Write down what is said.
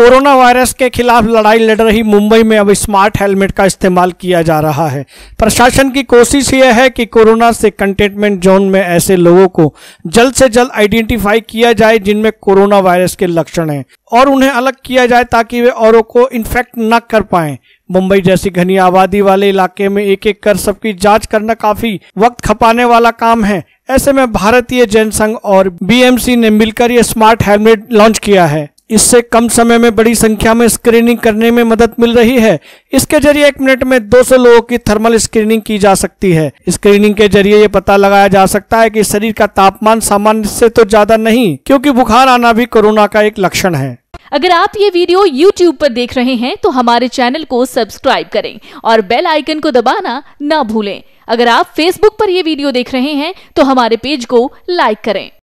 corona virus के खिलाफ लड़ाई लड़ रही मुंबई में अब स्मार्ट हेलमेट का इस्तेमाल किया जा रहा है प्रशासन की कोशिश यह है कि कोरोना से कंटेनमेंट जोन में ऐसे लोगों को जल्द से जल्द आइडेंटिफाई किया जाए जिनमें कोरोना वायरस के लक्षण हैं और उन्हें अलग किया जाए ताकि वे औरों को इन्फेक्ट न कर पाए मुंबई जैसी घनी आबादी वाले इलाके में एक एक कर सबकी जांच करना काफी वक्त खपाने वाला काम है ऐसे में भारतीय जनसंघ और बीएमसी ने मिलकर ये स्मार्ट हेलमेट लॉन्च किया है इससे कम समय में बड़ी संख्या में स्क्रीनिंग करने में मदद मिल रही है इसके जरिए एक मिनट में 200 लोगों की थर्मल स्क्रीनिंग की जा सकती है स्क्रीनिंग के जरिए ये पता लगाया जा सकता है कि शरीर का तापमान सामान्य से तो ज्यादा नहीं क्योंकि बुखार आना भी कोरोना का एक लक्षण है अगर आप ये वीडियो YouTube पर देख रहे हैं तो हमारे चैनल को सब्सक्राइब करें और बेल आइकन को दबाना ना भूलें अगर आप Facebook पर यह वीडियो देख रहे हैं तो हमारे पेज को लाइक करें